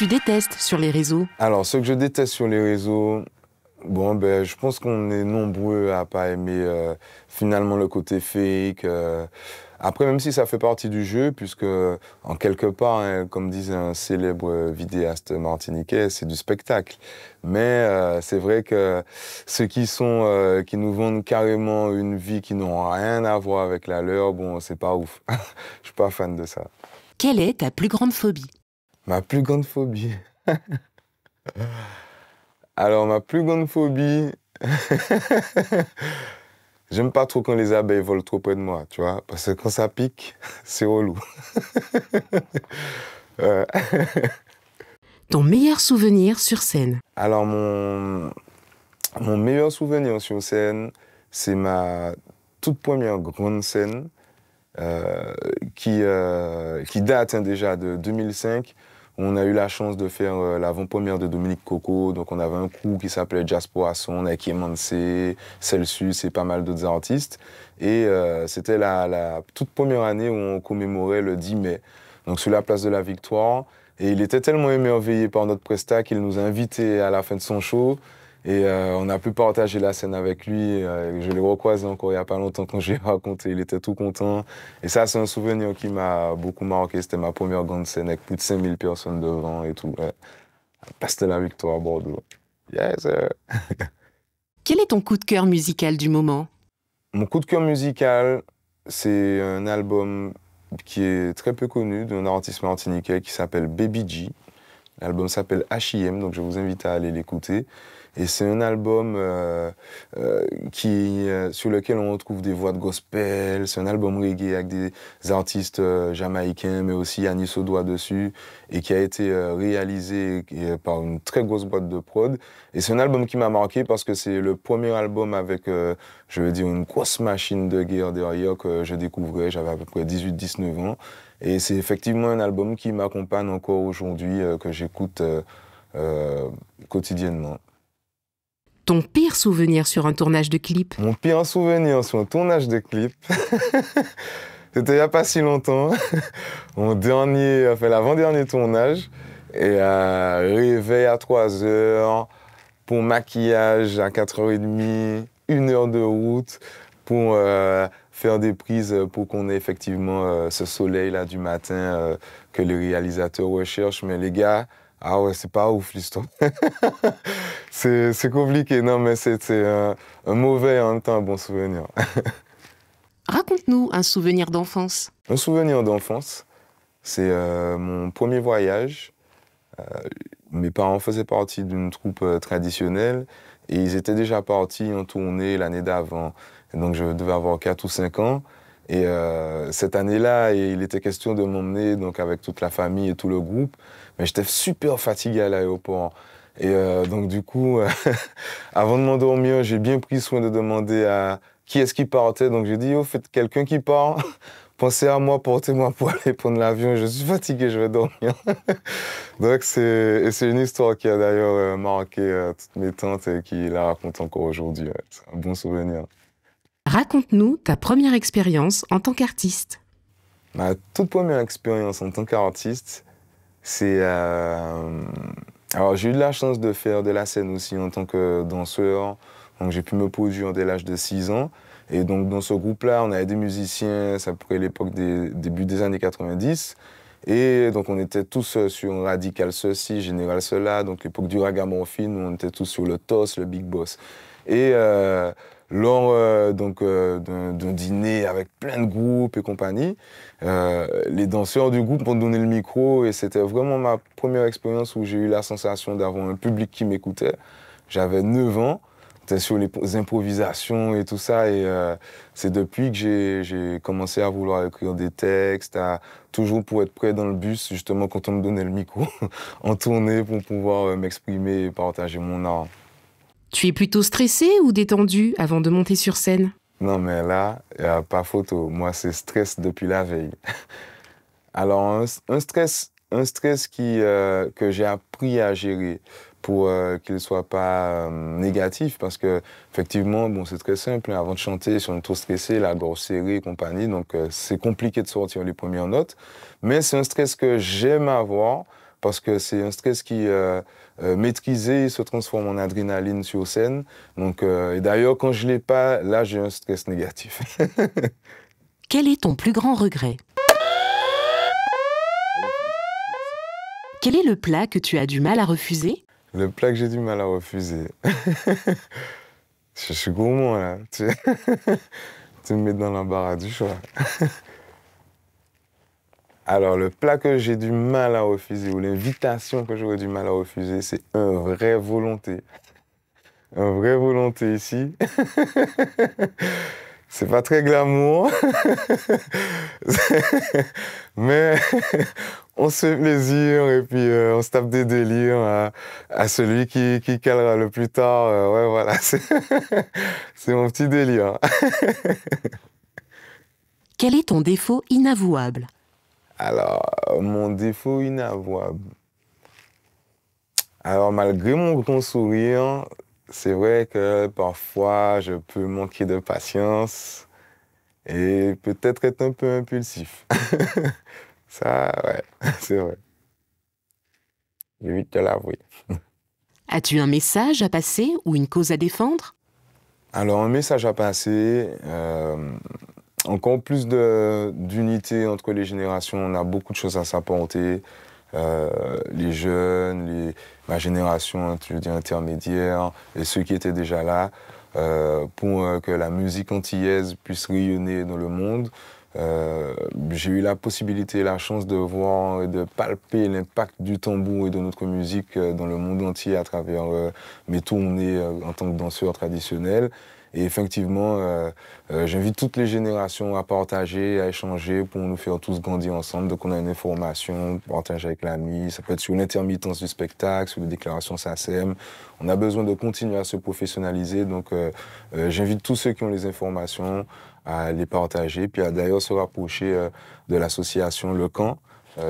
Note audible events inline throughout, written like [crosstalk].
tu détestes sur les réseaux Alors, ce que je déteste sur les réseaux, bon, ben, je pense qu'on est nombreux à pas aimer euh, finalement le côté fake. Euh. après, même si ça fait partie du jeu, puisque en quelque part, hein, comme disait un célèbre euh, vidéaste martiniquais, c'est du spectacle. Mais c'est vrai que ceux qui sont, qui nous vendent carrément une vie qui n'ont rien à voir avec la leur, bon, c'est pas ouf. [laughs] Je suis pas fan de ça. Quelle est ta plus grande phobie Ma plus grande phobie. Alors, ma plus grande phobie. [laughs] J'aime pas trop quand les abeilles volent trop près de moi, tu vois, parce que quand ça pique, [laughs] c'est relou. [laughs] Euh. Ton meilleur souvenir sur scène Alors, mon, meilleur souvenir sur scène, c'est ma toute première grande scène euh, euh, qui, date hein, déjà de 2005. On a eu la chance de faire la euh, l'avant-première de Dominique Coco, donc on avait un coup qui s'appelait Jasper Asson, qui avait Celsus Celsius et pas mal d'autres artistes. Et euh, c'était la, toute première année où on commémorait le 10 mai, donc sur la place de la Victoire. Et il était tellement émerveillé par notre prestat qu'il nous a invités à la fin de son show. Et euh, on a pu partager la scène avec lui. Euh, je l'ai recroisé encore il n'y a pas longtemps quand j'ai [laughs] raconté. Il était tout content. Et ça, c'est un souvenir qui m'a beaucoup marqué. C'était ma première grande scène avec plus de 5000 personnes devant et tout. Ouais. la victoire Bordeaux. Yes! Euh. [laughs] Quel est ton coup de cœur musical du moment? Mon coup de cœur musical, c'est un album qui est très peu connu d'un artiste martiniquais qui s'appelle Baby G. L'album s'appelle H.I.M., donc je vous invite à aller l'écouter. Et c'est un album euh, euh, qui, euh, sur lequel on retrouve des voix de gospel, c'est un album reggae avec des artistes jamaïcains, mais aussi Anis doigt dessus, et qui a été réalisé par une très grosse boîte de prod. Et c'est un album qui m'a marqué parce que c'est le premier album avec, je veux dire, une grosse machine de guerre derrière que je découvrais, j'avais à peu près 18-19 ans. Et c'est effectivement un album qui m'accompagne encore aujourd'hui, euh, que j'écoute euh, euh, quotidiennement. Ton pire souvenir sur un tournage de clip Mon pire souvenir sur un tournage de clip [laughs] C'était il n'y a pas si longtemps. [laughs] Mon dernier, enfin l'avant-dernier tournage. Et euh, réveil à 3 h pour maquillage à 4h30, une heure de route pour euh, faire des prises pour qu'on ait effectivement euh, ce soleil-là du matin euh, que les réalisateurs recherchent. Mais les gars, ah ouais, c'est pas ouf l'histoire. [laughs] c'est compliqué, non, mais c'est un, un, mauvais en temps un bon souvenir. [laughs] Raconte-nous un souvenir d'enfance. Un souvenir d'enfance, c'est mon premier voyage. Mes parents faisaient partie d'une troupe euh, traditionnelle et ils étaient déjà partis en tournée l'année d'avant. Donc je devais avoir 4 ou 5 ans. Et euh, cette année-là, il était question de m'emmener donc avec toute la famille et tout le groupe, mais j'étais super fatigué à l'aéroport. Et euh, donc du coup, [laughs] avant de m'endormir, j'ai bien pris soin de demander à qui est-ce qui partait. Donc j'ai dit, oh, faites quelqu'un qui part pensez à moi, portez-moi pour [laughs] aller prendre l'avion, je suis fatigué, je vais dormir. [laughs] Donc c'est une histoire qui a d'ailleurs euh, marqué euh, toutes mes tantes et qui la raconte encore aujourd'hui. C'est un bon souvenir. Raconte-nous ta première expérience en tant qu'artiste. Ma toute première expérience en tant qu'artiste, c'est... Euh, alors j'ai eu de la chance de faire de la scène aussi en tant que danseur. Donc j'ai pu me poser dès l'âge de 6 ans. Et donc dans ce groupe-là, on avait des musiciens, ça pourrait l'époque des débuts des années 90. Et donc on était tous sur Radical ceci, Général cela, donc l'époque du ragamuffin, on était tous sur le TOS, le Big Boss. Et euh, lors euh, donc euh, d'un dîner avec plein de groupes et compagnie, les danseurs du groupe m'ont donné le micro et c'était vraiment ma première expérience où j'ai eu la sensation d'avoir un public qui m'écoutait. J'avais 9 ans sur les improvisations et tout ça. Et euh, c'est depuis que j'ai commencé à vouloir écrire des textes, à toujours pour être prêt dans le bus, justement, quand on me donnait le micro, [laughs] en tournée pour pouvoir euh, m'exprimer et partager mon art. Tu es plutôt stressé ou détendu avant de monter sur scène Non, mais là, pas photo. Moi, c'est stress depuis la veille. [laughs] Alors, un, stress, un stress qui, euh, que j'ai appris à gérer pour euh, qu'il ne soit pas euh, négatif, parce que effectivement, bon, c'est très simple. Hein. avant de chanter, si on est trop stressé, la gorge serrée et compagnie, donc euh, c'est compliqué de sortir les premières notes. Mais c'est un stress que j'aime avoir, parce que c'est un stress qui, maîtrisé, se transforme en adrénaline sur scène. Donc, et d'ailleurs, quand je l'ai pas, là, j'ai un stress négatif. [laughs] Quel est ton plus grand regret Quel est le plat que tu as du mal à refuser le plat que j'ai du mal à refuser. [laughs] je suis gourmand, là. [laughs] Tu, me mets dans l'embarras du choix. [laughs] Alors, le plat que j'ai du mal à refuser, ou l'invitation que j'aurais du mal à refuser, c'est un vrai volonté. Un vrai volonté ici. C'est pas très glamour, [laughs] mais [laughs] on se fait plaisir et puis euh, on se tape des délires à, celui qui, calera le plus tard. Euh, ouais, voilà, [laughs] c'est mon petit délire. Quel est ton défaut inavouable Alors, mon défaut inavouable. Alors, malgré mon grand sourire, c'est vrai que parfois je peux manquer de patience et peut-être être un peu impulsif. [laughs] Ça, ouais, [laughs] c'est vrai. J'ai J'évite de l'avouer. [laughs] As-tu un message à passer ou une cause à défendre Alors, un message à passer, euh, encore plus d'unité entre les générations. On a beaucoup de choses à s'apporter. Euh, les jeunes, ma génération, hein, intermédiaire, et ceux qui étaient déjà là, euh, pour euh, que la musique antillaise puisse rayonner dans le monde. j'ai eu la possibilité, et la chance de voir et de palper l'impact du tambour et de notre musique dans le monde entier à travers mes tournées en tant que danseur traditionnel. Et effectivement, euh, euh, j'invite toutes les générations à partager, à échanger pour nous faire tous grandir ensemble. Donc on a une information, partager avec l'ami, ça peut être sur l'intermittence du spectacle, sur les déclarations SACEM. On a besoin de continuer à se professionnaliser, donc euh, j'invite tous ceux qui ont les informations à les partager, puis à d'ailleurs se rapprocher de l'association Le Camp,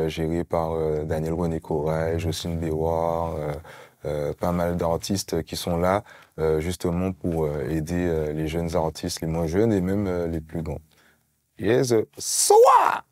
gérée par Daniel René Corail, Jocelyne euh, pas mal d'artistes qui sont là euh, justement pour euh, aider les jeunes artistes, les moins jeunes et même les plus grands. Yes, soit!